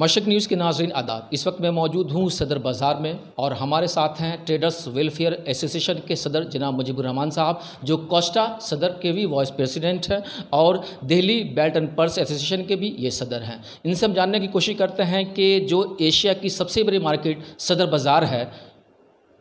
मशक news के नाजरन आदाब इस वक्त मैं मौजूद हूँ सदर बाज़ार में और हमारे साथ हैं ट्रेडर्स वेलफेयर एसोसिएशन के सदर जनाब मुजीबर रहमान साहब जो कोस्टा सदर के भी वाइस प्रेसिडेंट हैं और Delhi belt and purse association के भी ये सदर हैं इनसे हम जानने की कोशिश करते हैं कि जो एशिया की सबसे बड़ी मार्केट सदर बाज़ार है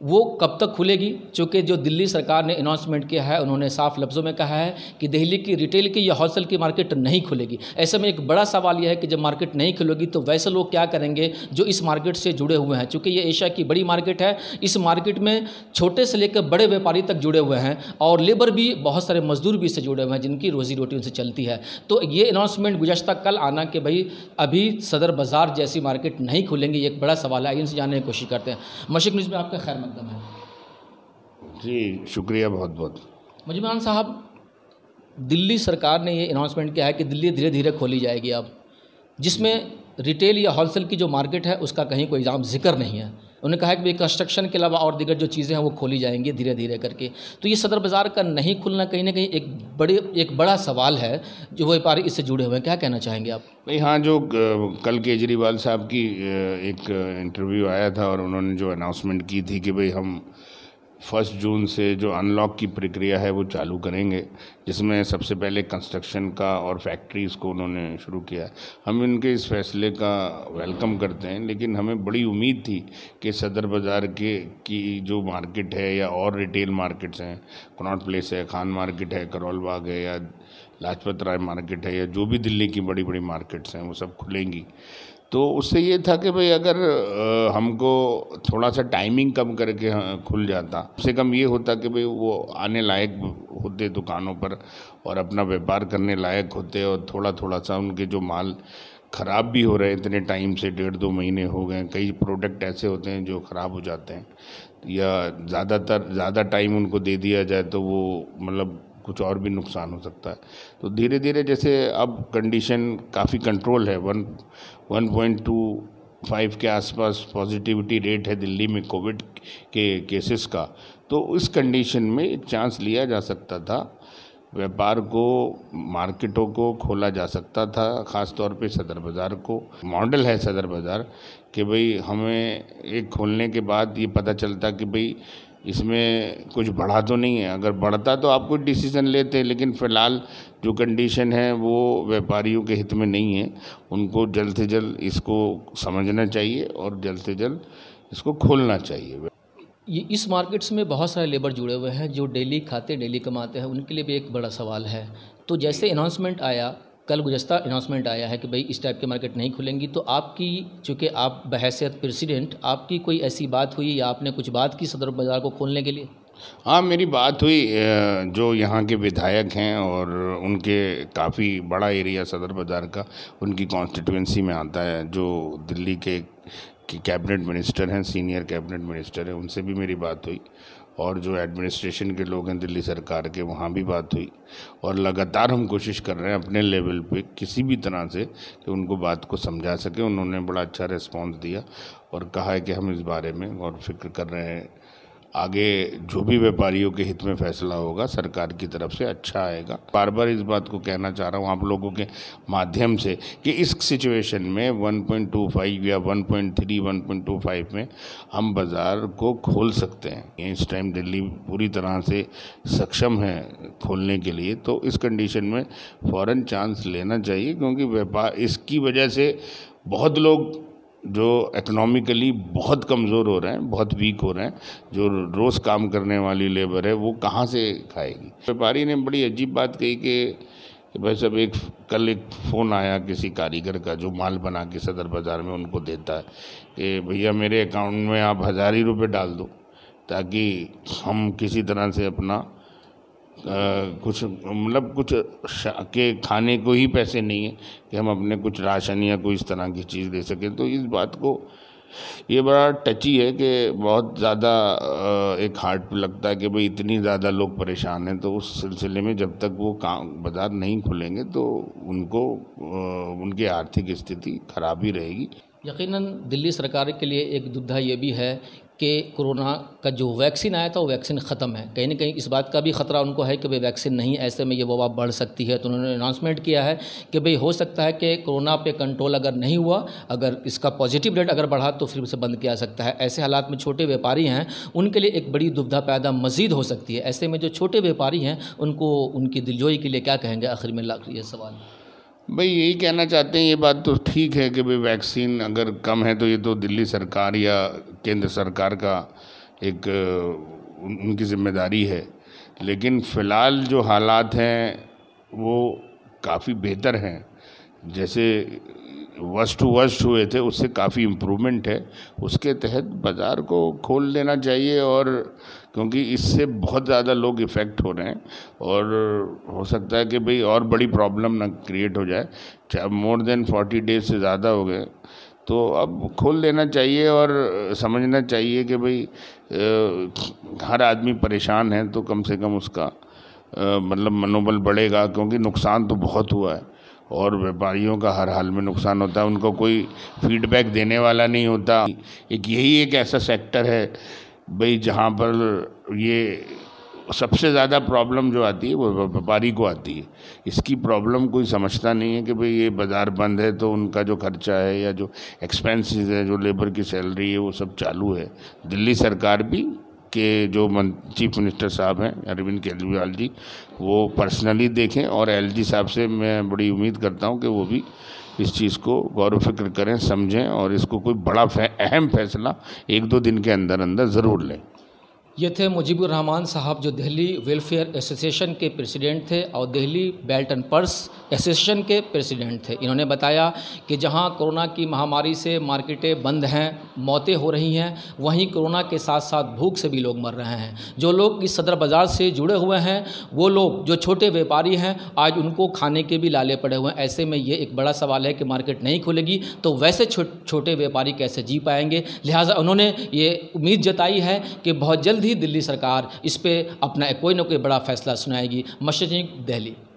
वो कब तक खुलेगी चूँकि जो दिल्ली सरकार ने अनाउंसमेंट किया है उन्होंने साफ लफ्ज़ों में कहा है कि दिल्ली की रिटेल की या होलसेल की मार्केट नहीं खुलेगी ऐसे में एक बड़ा सवाल यह है कि जब मार्केट नहीं खुलेगी तो वैसे लोग क्या करेंगे जो इस मार्केट से जुड़े हुए हैं चूँकि ये एशिया की बड़ी मार्केट है इस मार्केट में छोटे से लेकर बड़े व्यापारी तक जुड़े हुए हैं और लेबर भी बहुत सारे मजदूर भी इससे जुड़े हुए हैं जिनकी रोज़ी रोटी उनसे चलती है तो ये अनाउंसमेंट गुजशत कल आना कि भाई अभी सदर बाज़ार जैसी मार्केट नहीं खुलेंगी एक बड़ा सवाल है इनसे जानने की कोशिश करते हैं मशिक न्यूज़ में आपका खैर मुकदम है जी शुक्रिया बहुत बहुत मजमान साहब दिल्ली सरकार ने ये अनाउंसमेंट किया है कि दिल्ली धीरे धीरे खोली जाएगी अब जिसमें रिटेल या होलसेल की जो मार्केट है उसका कहीं कोई इल्ज़ाम जिक्र नहीं है उन्होंने कहा कि भाई कंस्ट्रक्शन के अलावा और दिगर जो चीज़ें हैं वो खोली जाएंगी धीरे धीरे करके तो ये सदर बाज़ार का नहीं खुलना कहीं ना कहीं एक बड़े एक बड़ा सवाल है जो व्यापारी इससे जुड़े हुए हैं क्या कहना चाहेंगे आप भाई हाँ जो कल केजरीवाल साहब की एक इंटरव्यू आया था और उन्होंने जो अनाउंसमेंट की थी कि भाई हम फर्स्ट जून से जो अनलॉक की प्रक्रिया है वो चालू करेंगे जिसमें सबसे पहले कंस्ट्रक्शन का और फैक्ट्रीज़ को उन्होंने शुरू किया है हम इनके इस फैसले का वेलकम करते हैं लेकिन हमें बड़ी उम्मीद थी कि सदर बाज़ार के की जो मार्केट है या और रिटेल मार्केट्स हैं कनॉट प्लेस है खान मार्केट है करोल बाग है या लाजपत राय मार्केट है या जो भी दिल्ली की बड़ी बड़ी मार्केट्स हैं वो सब खुलेंगी तो उससे ये था कि भाई अगर हमको थोड़ा सा टाइमिंग कम करके हाँ, खुल जाता से कम ये होता कि भाई वो आने लायक होते दुकानों पर और अपना व्यापार करने लायक होते और थोड़ा थोड़ा सा उनके जो माल ख़राब भी हो रहे हैं इतने टाइम से डेढ़ दो महीने हो गए कई प्रोडक्ट ऐसे होते हैं जो ख़राब हो जाते हैं या ज़्यादातर ज़्यादा टाइम उनको दे दिया जाए तो वो मतलब कुछ और भी नुकसान हो सकता है तो धीरे धीरे जैसे अब कंडीशन काफ़ी कंट्रोल है one one point two five के आसपास पॉजिटिविटी रेट है दिल्ली में कोविड के केसेस का तो इस कंडीशन में चांस लिया जा सकता था व्यापार को मार्केटों को खोला जा सकता था ख़ास तौर पे सदर बाज़ार को मॉडल है सदर बाज़ार कि भाई हमें एक खोलने के बाद ये पता चलता कि भाई इसमें कुछ बढ़ा तो नहीं है अगर बढ़ता तो आप कुछ डिसीज़न लेते हैं लेकिन फ़िलहाल जो कंडीशन है वो व्यापारियों के हित में नहीं है उनको जल्द से जल्द इसको समझना चाहिए और जल्द से जल्द इसको खोलना चाहिए ये इस मार्केट्स में बहुत सारे लेबर जुड़े हुए हैं जो डेली खाते डेली कमाते हैं उनके लिए भी एक बड़ा सवाल है तो जैसे अनाउंसमेंट आया कल गुजस्ता अनाउंसमेंट आया है कि भाई इस टाइप के मार्केट नहीं खुलेंगी तो आपकी चूँकि आप बहसीत प्रेसिडेंट आपकी कोई ऐसी बात हुई या आपने कुछ बात की सदर बाज़ार को खोलने के लिए हाँ मेरी बात हुई जो यहाँ के विधायक हैं और उनके काफ़ी बड़ा एरिया सदर बाज़ार का उनकी कॉन्स्टिट्यूंसी में आता है जो दिल्ली के कैबिनेट मिनिस्टर हैं सीनियर कैबिनेट मिनिस्टर हैं उनसे भी मेरी बात हुई और जो एडमिनिस्ट्रेशन के लोग हैं दिल्ली सरकार के वहाँ भी बात हुई और लगातार हम कोशिश कर रहे हैं अपने लेवल पे किसी भी तरह से कि उनको बात को समझा सकें उन्होंने बड़ा अच्छा रिस्पॉन्स दिया और कहा है कि हम इस बारे में और फिक्र कर रहे हैं आगे जो भी व्यापारियों के हित में फैसला होगा सरकार की तरफ से अच्छा आएगा बार बार इस बात को कहना चाह रहा हूँ आप लोगों के माध्यम से कि इस सिचुएशन में 1.25 या 1.3 1.25 में हम बाज़ार को खोल सकते हैं इस टाइम दिल्ली पूरी तरह से सक्षम है खोलने के लिए तो इस कंडीशन में फ़ौर चांस लेना चाहिए क्योंकि व्यापार इसकी वजह से बहुत लोग जो इकोनॉमिकली बहुत कमज़ोर हो रहे हैं बहुत वीक हो रहे हैं जो रोज़ काम करने वाली लेबर है वो कहाँ से खाएगी व्यापारी ने बड़ी अजीब बात कही कि भाई साहब एक कल एक फ़ोन आया किसी कारीगर का जो माल बना के सदर बाज़ार में उनको देता है कि भैया मेरे अकाउंट में आप हज़ार ही रुपये डाल दो ताकि हम किसी तरह से अपना कुछ मतलब कुछ के खाने को ही पैसे नहीं है कि हम अपने कुछ राशन या कोई इस तरह की चीज़ दे सकें तो इस बात को ये बड़ा टची है कि बहुत ज़्यादा एक हार्ट पे लगता है कि भाई इतनी ज़्यादा लोग परेशान हैं तो उस सिलसिले में जब तक वो काम बाज़ार नहीं खुलेंगे तो उनको उनकी आर्थिक स्थिति खराब ही रहेगी यकीनन दिल्ली सरकार के लिए एक दुविधा ये भी है कि कोरोना का जो वैक्सीन आया था वो वैक्सीन ख़त्म है कहीं ना कहीं इस बात का भी ख़तरा उनको है कि भाई वैक्सीन नहीं ऐसे में ये वबा बढ़ सकती है तो उन्होंने अनाउंसमेंट किया है कि भाई हो सकता है कि कोरोना पे कंट्रोल अगर नहीं हुआ अगर इसका पॉजिटिव रेट अगर बढ़ा तो फिर उसे बंद किया जा सकता है ऐसे हालात में छोटे व्यापारी हैं उनके लिए एक बड़ी दुविधा पैदा मजीद हो सकती है ऐसे में जो छोटे व्यापारी हैं उनको उनकी दिलजोई के लिए क्या कहेंगे आखिर में लाख ये सवाल भाई यही कहना चाहते हैं ये बात तो ठीक है कि भाई वैक्सीन अगर कम है तो ये तो दिल्ली सरकार या केंद्र सरकार का एक उनकी जिम्मेदारी है लेकिन फ़िलहाल जो हालात हैं वो काफ़ी बेहतर हैं जैसे वर्ष टू वर्स्ट हुए थे उससे काफ़ी इम्प्रूवमेंट है उसके तहत बाज़ार को खोल देना चाहिए और क्योंकि इससे बहुत ज़्यादा लोग इफ़ेक्ट हो रहे हैं और हो सकता है कि भाई और बड़ी प्रॉब्लम ना क्रिएट हो जाए चाहे मोर देन फोर्टी डेज से ज़्यादा हो गए तो अब खोल देना चाहिए और समझना चाहिए कि भाई हर आदमी परेशान है तो कम से कम उसका मतलब मनोबल बढ़ेगा क्योंकि नुकसान तो बहुत हुआ है और व्यापारियों का हर हाल में नुकसान होता है उनको कोई फीडबैक देने वाला नहीं होता एक यही एक ऐसा सेक्टर है भाई जहाँ पर ये सबसे ज़्यादा प्रॉब्लम जो आती है वो व्यापारी को आती है इसकी प्रॉब्लम कोई समझता नहीं है कि भाई ये बाज़ार बंद है तो उनका जो खर्चा है या जो एक्सपेंसेस है जो लेबर की सैलरी है वो सब चालू है दिल्ली सरकार भी के जो चीफ मिनिस्टर साहब हैं अरविंद केजरीवाल जी वो पर्सनली देखें और एलजी साहब से मैं बड़ी उम्मीद करता हूं कि वो भी इस चीज़ को गौर फिक्र करें समझें और इसको कोई बड़ा फै, अहम फैसला एक दो दिन के अंदर अंदर ज़रूर लें ये थे मुजीबुररहमान रहमान साहब जो दिल्ली वेलफेयर एसोसिएशन के प्रेसिडेंट थे और Delhi belt and purse association के प्रेसिडेंट थे इन्होंने बताया कि जहां कोरोना की महामारी से मार्केटें बंद हैं मौतें हो रही हैं वहीं कोरोना के साथ साथ भूख से भी लोग मर रहे हैं जो लोग इस सदर बाज़ार से जुड़े हुए हैं वो लोग जो छोटे व्यापारी हैं आज उनको खाने के भी लाले पड़े हुए हैं ऐसे में ये एक बड़ा सवाल है कि मार्केट नहीं खुलेगी तो वैसे छोटे व्यापारी कैसे जी पाएंगे लिहाजा उन्होंने ये उम्मीद जताई है कि बहुत जल्द जल्द ही दिल्ली सरकार इस पर अपना कोई ना कोई बड़ा फैसला सुनाएगी मशरक दिल्ली